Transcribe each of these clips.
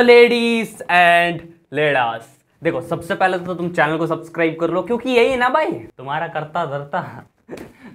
ladies and लेडास देखो सबसे पहले तो तुम चैनल को सब्सक्राइब कर लो क्योंकि यही है ना भाई तुम्हारा करता धरता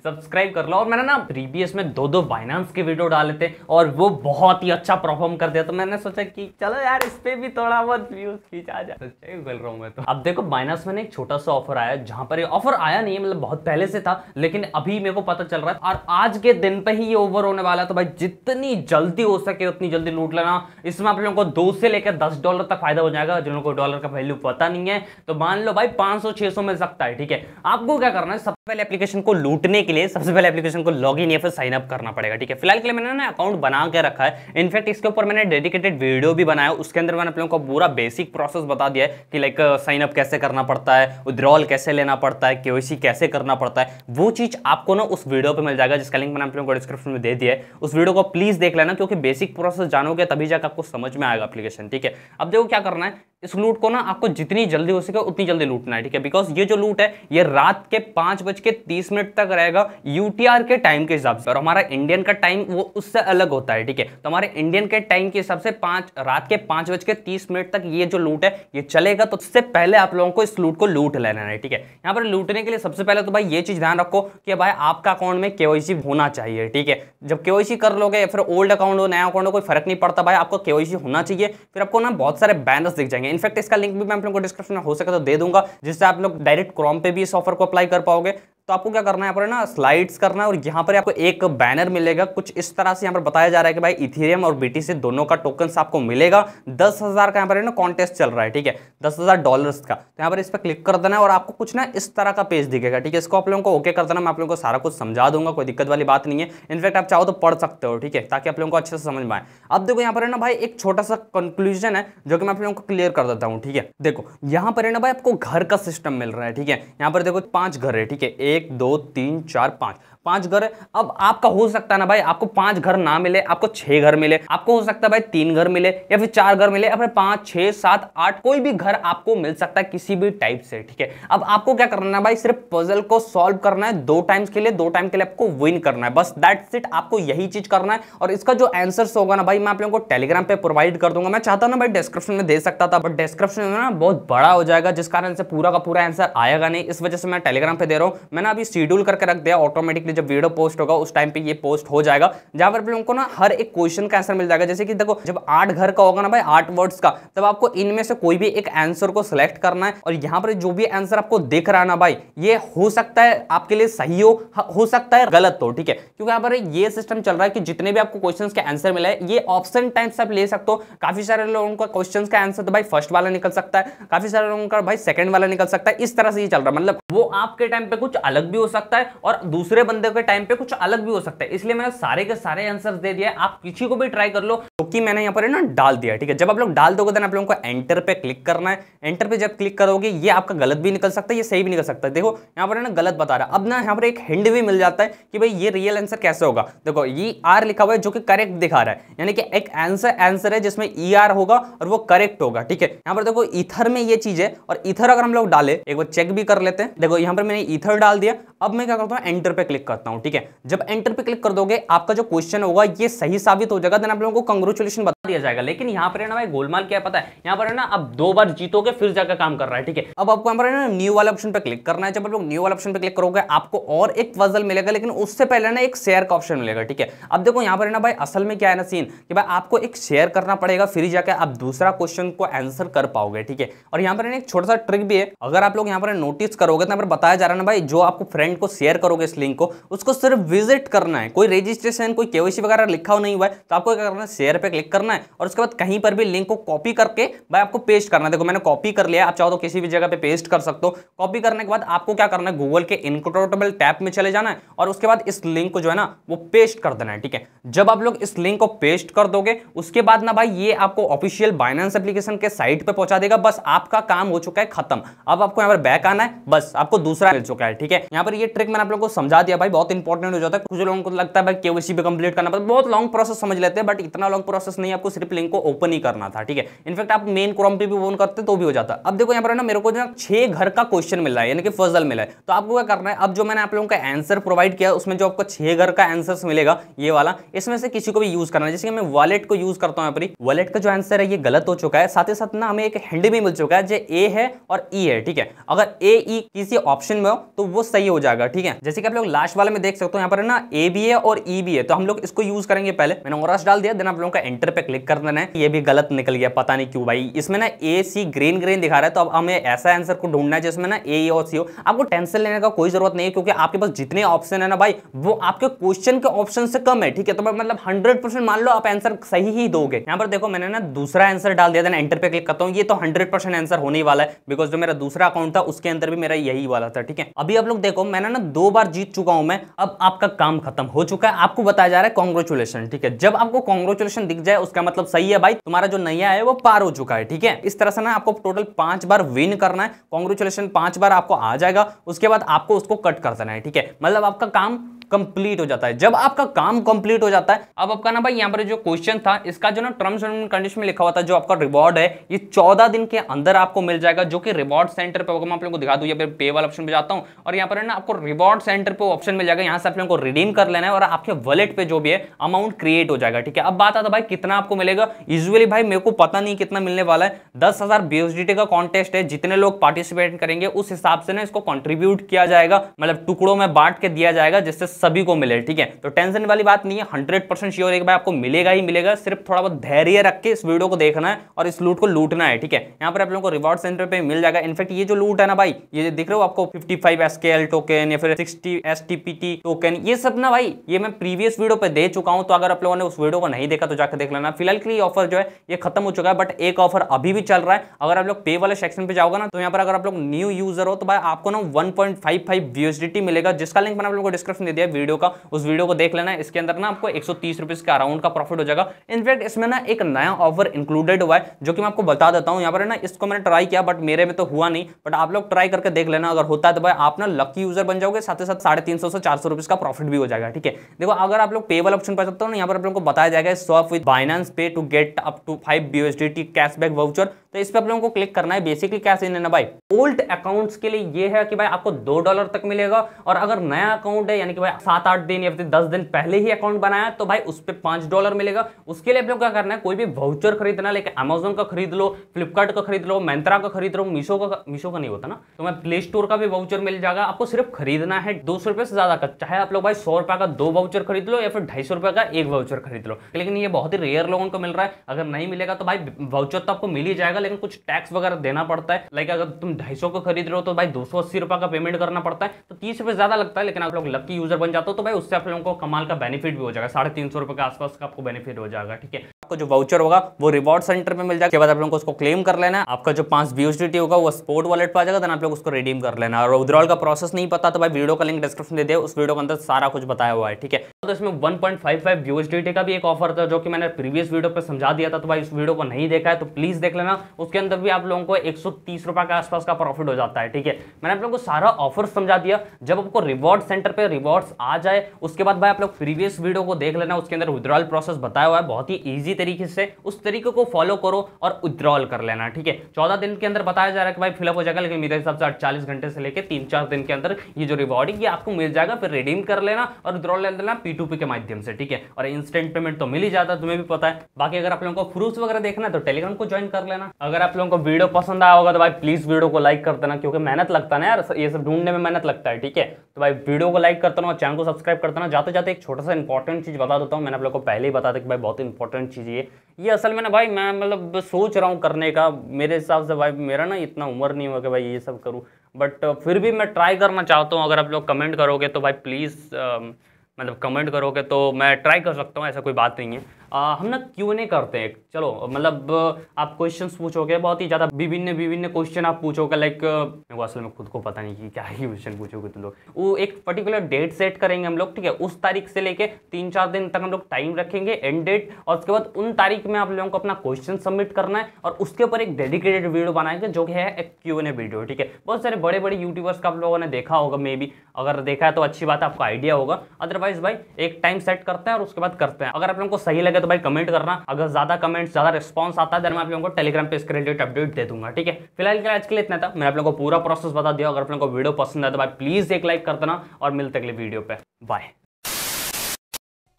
सब्सक्राइब कर लो और मैंने ना प्रीवियस में दो दो फाइनेंस के वीडियो डाले थे और वो बहुत ही अच्छा परफॉर्म कर दिया तो मैंने सोचा कि चलो यार इस पर भी थोड़ा बहुत व्यूज खींचा जाए बोल तो रहा हूँ मैं तो अब देखो बाइनांस में एक छोटा सा ऑफर आया जहाँ पर ऑफर आया नहीं है मतलब बहुत पहले से था लेकिन अभी मेरे को पता चल रहा है और आज के दिन पर ही ये ओवर होने वाला है तो भाई जितनी जल्दी हो सके उतनी जल्दी लूट लेना इसमें आप लोगों को दो से लेकर दस डॉलर तक फायदा हो जाएगा जिन लोगों को डॉलर का वैल्यू पता नहीं है तो मान लो भाई पाँच सौ छह सौ मिल सकता है ठीक है आपको क्या करना है पहले एप्लीकेशन को लूटने के लिए सबसे पहले एप्लीकेशन को लॉग इन या फिर साइन अप करना पड़ेगा ठीक है फिलहाल के लिए मैंने ना अकाउंट बना के रखा है इनफैक्ट इसके ऊपर मैंने डेडिकेटेड वीडियो भी बनाया उसके अंदर मैंने आप लोगों को पूरा बेसिक प्रोसेस बता दिया है कि लाइक साइन अप कैसे करना पड़ता है विद्रॉल कैसे लेना पड़ता है के कैसे करना पड़ता है वो चीज़ आपको ना उस वीडियो पर मिल जाएगा जिसका लिंक मैंने आप लोगों को डिस्क्रिप्शन में दे दिया है उस वीडियो को प्लीज़ देख लेना क्योंकि बेसिक प्रोसेस जानोगे तभी जाकर आपको समझ में आएगा एप्लीकेशन ठीक है अब देखो क्या करना है इस लूट को ना आपको जितनी जल्दी हो सके उतनी जल्दी लूटना है ठीक है बिकॉज ये जो लूट है ये रात के पांच बज के तीस मिनट तक रहेगा यूटीआर के टाइम के हिसाब से और हमारा इंडियन का टाइम वो उससे अलग होता है ठीक है तो हमारे इंडियन के टाइम के हिसाब से पांच रात के पांच बज के तीस मिनट तक ये जो लूट है ये चलेगा तो उससे पहले आप लोगों को इस लूट को लूट लेना है ठीक है यहाँ पर लूटने के लिए सबसे पहले तो भाई ये चीज़ ध्यान रखो कि भाई आपका अकाउंट में के होना चाहिए ठीक है जब के कर लोगे या फिर ओल्ड अकाउंट हो नया अकाउंट हो कोई फर्क नहीं पड़ता भाई आपको के होना चाहिए फिर आपको ना बहुत सारे बैनर्स दिख जाएंगे में इनफैक्ट इसका लिंक भी मैं आप लोगों को डिस्क्रिप्शन में हो सके तो दे दूंगा जिससे आप लोग डायरेक्ट क्रॉम पे भी इस ऑफर को अप्लाई कर पाओगे तो आपको क्या करना है यहाँ पर ना स्लाइड्स करना है और यहाँ पर आपको एक बैनर मिलेगा कुछ इस तरह से यहाँ पर बताया जा रहा है कि भाई इथेरियम और बीटीसी दोनों का टोकन आपको मिलेगा दस हज़ार का यहाँ पर है ना कॉन्टेस्ट चल रहा है ठीक है दस हज़ार डॉलर्स का तो यहाँ पर इस पर क्लिक कर देना है और आपको कुछ ना इस तरह का पेज दिखेगा ठीक है इसको आप लोगों को ओके कर देना मैं आप लोगों को सारा कुछ समझा दूंगा कोई दिक्कत वाली बात नहीं है इनफैक्ट आप चाहो तो पढ़ सकते हो ठीक है ताकि आप लोगों को अच्छे से समझ में आए अब देखो यहाँ पर है ना भाई एक छोटा सा कंक्लूजन है जो कि मैं आप लोगों को क्लियर कर देता हूँ ठीक है देखो यहाँ पर है ना भाई आपको घर का सिस्टम मिल रहा है ठीक है यहाँ पर देखो पाँच घर है ठीक है एक एक दो तीन चार पाँच पांच घर है अब आपका हो सकता है ना भाई आपको पांच घर ना मिले आपको छह घर मिले आपको हो सकता है भाई तीन घर मिले या फिर चार घर मिले या फिर पांच छह सात आठ कोई भी घर आपको मिल सकता है किसी भी टाइप से ठीक है अब आपको क्या करना है भाई सिर्फ पजल को सॉल्व करना है दो टाइम्स के लिए दो टाइम के लिए आपको विन करना है बस दैट इट आपको यही चीज करना है और इसका जो आंसर होगा ना भाई मैं आप लोगों को टेलीग्राम पे प्रोवाइड कर दूंगा मैं चाहता ना भाई डिस्क्रिप्शन में दे सकता था बट डिस्क्रिप्शन में ना बहुत बड़ा हो जाएगा जिस कारण से पूरा का पूरा आंसर आएगा नहीं इस वजह से मैं टेलीग्राम पे दे रहा हूँ मैंने अभी शेड्यूल करके रख दिया ऑटोमेटिकली जब वीडियो पोस्ट होगा उस टाइम पे ये पोस्ट हो जाएगा जहां पर लोगों को ना हर एक क्वेश्चन का आंसर मिल जाएगा जैसे कि देखो जब आठ घर का होगा ना भाई आठ वर्ड्स का तब आपको इनमें से कोई भी एक आंसर को सिलेक्ट करना है और यहाँ पर जो भी आंसर आपको दिख रहा है ना भाई ये हो सकता है आपके लिए सही हो हो सकता है गलत हो ठीक है क्योंकि यहाँ पर ये सिस्टम चल रहा है कि जितने भी आपको क्वेश्चन के आंसर मिला है ये ऑप्शन टाइम से आप ले सकते हो काफी सारे लोगों का क्वेश्चन का आंसर तो भाई फर्स्ट वाला निकल सकता है काफी सारे लोगों का भाई सेकंड वाला निकल सकता है इस तरह से ये चल रहा है मतलब वो आपके टाइम पे कुछ अलग भी हो सकता है और दूसरे बंद बंदे के टाइम पे कुछ अलग भी हो सकता है इसलिए मैंने सारे के सारे आंसर दे दिया आप किसी को भी ट्राई कर लो क्योंकि तो मैंने यहाँ पर ना डाल दिया ठीक है जब आप लोग डाल दोगे देन आप लोगों को एंटर पे क्लिक करना है एंटर पे जब क्लिक करोगे ये आपका गलत भी निकल सकता है ये सही भी निकल सकता है देखो यहाँ पर ना गलत बता रहा अब ना यहाँ पर एक हिंड भी मिल जाता है कि भाई ये रियल आंसर कैसे होगा देखो ये आर लिखा हुआ है जो कि करेक्ट दिखा रहा है यानी कि एक आंसर आंसर है जिसमें ई e आर होगा और वो करेक्ट होगा ठीक है यहाँ पर देखो इथर में ये चीज है और इथर अगर हम लोग डाले एक बार चेक भी कर लेते हैं देखो यहाँ पर मैंने इथर डाल दिया अब मैं क्या करता हूँ एंटर पे क्लिक करता हूँ ठीक है जब एंटर पे क्लिक कर दोगे आपका जो क्वेश्चन होगा ये सही साबित हो जाएगा देन आप लोगों को कंग्रेचुलेशन बता दिया जाएगा लेकिन यहाँ पर है ना भाई गोलमाल क्या पता है यहाँ पर है ना आप दो बार जीतोगे फिर जाकर काम कर रहा है ठीक है अब आपको यहाँ पर ना न्यू वाले ऑप्शन पर क्लिक करना है जब आप लोग न्यू वाले ऑप्शन पर क्लिक करोगे आपको और एक पजल मिलेगा लेकिन उससे पहले ना एक शेयर का ऑप्शन मिलेगा ठीक है अब देखो यहाँ पर है ना भाई असल में क्या है ना सीन कि भाई आपको एक शेयर करना पड़ेगा फिर जाकर आप दूसरा क्वेश्चन को आंसर कर पाओगे ठीक है और यहाँ पर एक छोटा सा ट्रिक भी है अगर आप लोग यहाँ पर नोटिस करोगे तो यहाँ पर बताया जा रहा है ना भाई जो आपको फ्रेंड फ्रेंड को शेयर करोगे इस लिंक को उसको सिर्फ विजिट करना है कोई रजिस्ट्रेशन कोई केवाईसी वगैरह लिखा हो नहीं हुआ है तो आपको क्या करना है शेयर पे क्लिक करना है और उसके बाद कहीं पर भी लिंक को कॉपी करके भाई आपको पेस्ट करना है देखो मैंने कॉपी कर लिया आप चाहो तो किसी भी जगह पे पेस्ट कर सकते हो कॉपी करने के बाद आपको क्या करना है गूगल के इनकोटेबल टैप में चले जाना है और उसके बाद इस लिंक को जो है ना वो पेस्ट कर देना है ठीक है जब आप लोग इस लिंक को पेस्ट कर दोगे उसके बाद ना भाई ये आपको ऑफिशियल बाइनेंस एप्लीकेशन के साइट पर पहुंचा देगा बस आपका काम हो चुका है खत्म अब आपको यहाँ पर बैक आना है बस आपको दूसरा मिल चुका है ठीक है यहाँ पर ये ट्रिक मैंने आप लोगों को समझा दिया भाई बहुत इंपॉर्टेंट हो जाता है कुछ लोगों को लगता है भाई केवीसी भी कंप्लीट करना पड़ता बहुत लॉन्ग प्रोसेस समझ लेते हैं बट इतना लॉन्ग प्रोसेस नहीं आपको सिर्फ लिंक को ओपन ही करना था ठीक है इनफेक्ट आप मेन क्रॉम पे भी ओपन करते तो भी हो जाता अब देखो यहाँ पर ना मेरे को जो छह घर का क्वेश्चन मिला है यानी कि फजल मिला है तो आपको क्या करना है अब जो मैंने आप लोगों का आंसर प्रोवाइड किया उसमें जो आपको छह घर का आंसर मिलेगा ये वाला इसमें से किसी को भी यूज करना है जैसे कि मैं वॉलेट को यूज करता हूँ यहाँ वॉलेट का जो आंसर है ये गलत हो चुका है साथ ही साथ ना हमें एक हैंड भी मिल चुका है जो ए है और ई e है ठीक है अगर ए ई e किसी ऑप्शन में हो तो वो सही हो जाए जाएगा ठीक है जैसे कि आप लोग लास्ट वाले में देख सकते हो यहाँ पर ना ए बी है और ई e बी है तो हम लोग इसको यूज करेंगे पहले मैंने ओरस डाल दिया देन आप लोगों का एंटर पे क्लिक कर देना है ये भी गलत निकल गया पता नहीं क्यों भाई इसमें ना ए सी ग्रीन ग्रीन दिखा रहा है तो अब हमें ऐसा आंसर को ढूंढना है जिसमें ना ए e और सी हो आपको टेंशन लेने का कोई जरूरत नहीं है क्योंकि आपके पास जितने ऑप्शन है ना भाई वो आपके क्वेश्चन के ऑप्शन से कम है ठीक है तो मतलब हंड्रेड मान लो आप आंसर सही ही दोगे यहाँ पर देखो मैंने ना दूसरा आंसर डाल दिया था एंटर पे क्लिक करता हूँ ये तो हंड्रेड आंसर होने वाला है बिकॉज जो मेरा दूसरा अकाउंट था उसके अंदर भी मेरा यही वाला था ठीक है अभी आप लोग देखो मैं मैंने ना दो बार जीत चुका हूं मैं अब आपका काम खत्म हो चुका है आपको बताया जा रहा है कॉन्ग्रेचुलेशन ठीक है जब आपको कॉन्ग्रेचुलेशन दिख जाए उसका मतलब सही है भाई तुम्हारा जो नया है वो पार हो चुका है ठीक है इस तरह से ना आपको टोटल पांच बार विन करना है कॉन्ग्रेचुलेशन पांच बार आपको आ जाएगा उसके बाद आपको उसको कट कर देना है ठीक है मतलब आपका काम कंप्लीट हो जाता है जब आपका काम कंप्लीट हो जाता है अब आपका ना भाई यहाँ पर जो क्वेश्चन था इसका जो ना टर्म्स एंड कंडीशन में लिखा हुआ था जो आपका रिवॉर्ड है ये चौदह दिन के अंदर आपको मिल जाएगा जो कि रिवॉर्ड सेंटर पर होगा मैं आप लोगों को दिखा दूँ या फिर पे वाल ऑप्शन पर जाता हूँ और यहाँ पर ना आपको रिवॉर्ड सेंटर पर ऑप्शन मिल जाएगा यहाँ से आप लोगों को रिडीम कर लेना है और आपके वॉलेट पे जो भी है अमाउंट क्रिएट हो जाएगा ठीक है अब बात आता भाई कितना आपको मिलेगा यूजली भाई मेरे को पता नहीं कितना मिलने वाला है दस हजार का कॉन्टेस्ट है जितने लोग पार्टिसिपेट करेंगे उस हिसाब से ना इसको कॉन्ट्रीब्यूट किया जाएगा मतलब टुकड़ों में बांट के दिया जाएगा जिससे सभी को मिले ठीक है तो टेंशन वाली बात नहीं है हंड्रेड परसेंट श्योर है भाई आपको मिलेगा ही मिलेगा सिर्फ थोड़ा बहुत धैर्य रख के इस वीडियो को देखना है और इस लूट को लूटना है ठीक है यहाँ पर आप लोगों को रिवॉर्ड सेंटर पर मिल जाएगा इनफेक्ट ये जो लूट है ना भाई ये दिख रहे हो आपको फिफ्टी फाइव टोकन या फिर सिक्सटी एस टोकन ये सब ना भाई ये मैं प्रीवियस वीडियो पर दे चुका हूँ तो अगर आप लोगों ने उस वीडियो को नहीं देखा तो जाकर देख लेना फिलहाल के लिए ऑफर जो है ये खत्म हो चुका है बट एक ऑफर अभी भी चल रहा है अगर आप लोग पे वाले सेक्शन पे जाओगे ना तो यहाँ पर अगर आप लोग न्यू यूजर हो तो भाई आपको ना वन पॉइंट मिलेगा जिसका लिंक मैंने आप लोगों को डिस्क्रिप्शन दे दिया वीडियो का उस वीडियो को देख लेना इसके अंदर ना आपको एक सौ के अराउंड का प्रॉफिट हो जाएगा इनफैक्ट इसमें ना एक नया ऑफर इंक्लूडेड हुआ है जो कि मैं आपको बता देता हूँ यहाँ पर ना इसको मैंने ट्राई किया बट मेरे में तो हुआ नहीं बट आप लोग ट्राई करके देख लेना अगर होता है तो भाई आप ना लकी यूजर बन जाओगे साथ ही साथ साढ़े तीन सौ से चार सौ का प्रॉफिट भी हो जाएगा ठीक है देखो अगर आप लोग पेबल ऑप्शन पर सकते हो ना यहाँ पर आप लोगों को बताया जाएगा swap with Binance pay to get up to five B cashback voucher तो इस पर आप लोगों को क्लिक करना है बेसिकली कैसे इन भाई ओल्ड अकाउंट्स के लिए ये है कि भाई आपको दो डॉलर तक मिलेगा और अगर नया अकाउंट है यानी कि भाई सात आठ दिन या फिर दस दिन पहले ही अकाउंट बनाया तो भाई उस पर पांच डॉलर मिलेगा उसके लिए आप लोग क्या करना है कोई भी वाउचर खरीदना लेकिन अमेजोन का खरीद लो फ्लिपकार्ट का खरीद लो मैंत्रा का खरीद लो मीशो का मीशो का नहीं होता ना तो मैं प्ले स्टोर का भी वाउचर मिल जाएगा आपको सिर्फ खरीदना है दो सौ रुपए से ज़्यादा का चाहे आप लोग भाई सौ रुपए का दो वाउचर खरीद लो या फिर ढाई सौ रुपए का एक वाउचर खरीद लो लेकिन ये बहुत ही रेयर लोगों को मिल रहा है अगर नहीं मिलेगा तो भाई वाउचर तो आपको मिल ही जाएगा लेकिन कुछ टैक्स वगैरह देना पड़ता है लाइक अगर तुम ढाई का खरीद रहे हो तो भाई दो सौ का पेमेंट करना पड़ता है तो तीस ज़्यादा लगता है लेकिन आप लोग लकी यूजर बन बन जाता तो भाई उससे आप लोगों को कमाल का बेनिफिट भी हो जाएगा साढ़े तीन सौ रुपए के आसपास का आपको बेनिफिट हो जाएगा ठीक है आपको जो वाउचर होगा वो रिवॉर्ड सेंटर में मिल जाएगा उसके बाद आप लोगों को उसको क्लेम कर लेना आपका जो पांच बीएसडीटी होगा वो स्पोर्ट वॉलेट पर आ जाएगा देन आप लोग उसको रिडीम कर लेना और विद्रॉल का प्रोसेस नहीं पता तो भाई वीडियो का लिंक डिस्क्रिप्शन दे दे उस वीडियो के अंदर सारा कुछ बताया हुआ है ठीक है तो इसमें 1.55 यूएसडीटी का भी एक ऑफर था जो कि मैंने प्रीवियस वीडियो पर समझा दिया था तो भाई उस वीडियो को नहीं देखा है तो प्लीज देख लेना उसके अंदर भी आप लोगों को एक रुपए के आसपास का प्रॉफिट हो जाता है ठीक है मैंने आप लोगों को सारा ऑफर समझा दिया जब आपको रिवॉर्ड सेंटर पर रिवॉर्ड पास आ जाए उसके बाद भाई आप लोग प्रीवियस वीडियो को देख लेना उसके अंदर विद्रॉल प्रोसेस बताया हुआ है बहुत ही ईजी तरीके से उस तरीके को फॉलो करो और विद्रॉल कर लेना ठीक है चौदह दिन के अंदर बताया जा रहा है कि भाई फिलअप हो जाएगा लेकिन मेरे हिसाब से अड़चालीस घंटे से लेकर तीन चार दिन के अंदर ये जो रिवॉर्डिंग ये आपको मिल जाएगा फिर रिडीम कर लेना और विद्रॉल ले लेना पी के माध्यम से ठीक है और इंस्टेंट पेमेंट तो मिल ही जाता तुम्हें भी पता है बाकी अगर आप लोगों को प्रूफ वगैरह देखना है तो टेलीग्राम को ज्वाइन कर लेना अगर आप लोगों को वीडियो पसंद आया होगा तो भाई प्लीज वीडियो को लाइक कर देना क्योंकि मेहनत लगता है ना यार ये सब ढूंढने में मेहनत लगता है ठीक है तो भाई वीडियो को लाइक करता ना चैनल को सब्सक्राइब करता ना जाते जाते एक छोटा सा इंपॉर्टेंट चीज़ बता देता हूँ मैंने आप लोग को पहले ही बता था कि भाई बहुत इंपॉर्टेंट चीज़ ये ये असल में ना भाई मैं मतलब सोच रहा हूँ करने का मेरे हिसाब से भाई मेरा ना इतना उम्र नहीं हुआ कि भाई ये सब करूँ बट फिर भी मैं ट्राई करना चाहता हूँ अगर आप लोग कमेंट करोगे तो भाई प्लीज़ मतलब कमेंट करोगे तो मैं ट्राई कर सकता हूँ ऐसा कोई बात नहीं है हम ना क्यू एन ए करते हैं चलो मतलब आप क्वेश्चंस पूछोगे बहुत ही ज़्यादा विभिन्न विभिन्न क्वेश्चन आप पूछोगे लाइक मेरे को असल में खुद को पता नहीं कि क्या ही क्वेश्चन पूछोगे तुम लोग वो एक पर्टिकुलर डेट सेट करेंगे हम लोग ठीक है उस तारीख से लेके तीन चार दिन तक हम लोग टाइम रखेंगे एंड डेट और उसके बाद उन तारीख में आप लोगों को अपना क्वेश्चन सबमिट करना है और उसके ऊपर एक डेडिकेटेड वीडियो बनाएंगे जो कि है एक क्यू एन ए वीडियो ठीक है बहुत सारे बड़े बड़े यूट्यूबर्स का आप लोगों ने देखा होगा मे बी अगर देखा है तो अच्छी बात है आपको आइडिया होगा अदरवाइज भाई एक टाइम सेट करते हैं और उसके बाद करते हैं अगर आप लोगों को सही लगे तो भाई कमेंट करना अगर ज्यादा कमेंट ज्यादा रिस्पॉन्स आता है देन मैं आप लोगों को टेलीग्राम पे इसके रिलेटेड अपडेट दे दूंगा ठीक है फिलहाल आज के लिए इतना था मैंने आप लोगों को पूरा प्रोसेस बता दिया अगर आप लोगों को वीडियो पसंद आया तो भाई प्लीज एक लाइक कर देना और मिलते अगले वीडियो पे बाय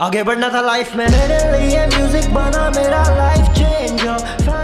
आगे बढ़ना था लाइफ में मेरे लिए म्यूजिक बना मेरा लाइफ चेंज